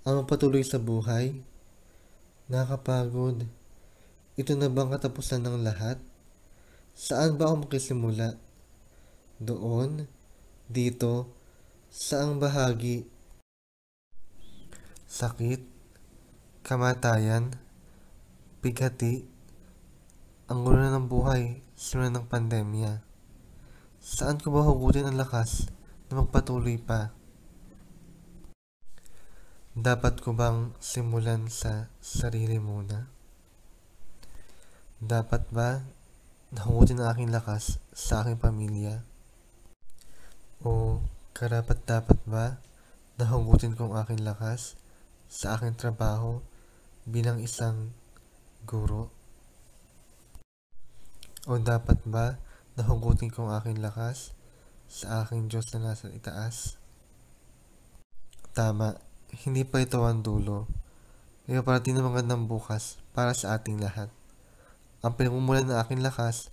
ang patuloy sa buhay? Nakakapagod. Ito na bang katapusan ng lahat? Saan ba ako makisimula? Doon? Dito? Saang bahagi? Sakit? Kamatayan? Pighati? Ang gulo na ng buhay, simula ng pandemya. Saan ko ba hugutin ang lakas na magpatuloy pa? Dapat ko bang simulan sa sarili muna? Dapat ba nahugutin ang aking lakas sa aking pamilya? O karapat dapat ba nahugutin kong aking lakas sa aking trabaho bilang isang guro? O dapat ba nahugutin kong aking lakas sa aking Diyos na nasa itaas? Tama hindi pa ito ang dulo. Ngayon para Ipaparating ng bukas para sa ating lahat. Ang pinagmumulan ng aking lakas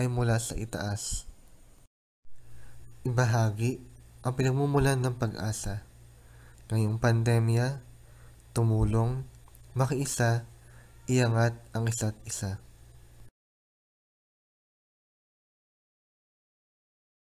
ay mula sa itaas. Ibahagi ang pinagmumulan ng pag-asa. Ngayong pandemya, tumulong, makiisa, iangat ang isa't isa.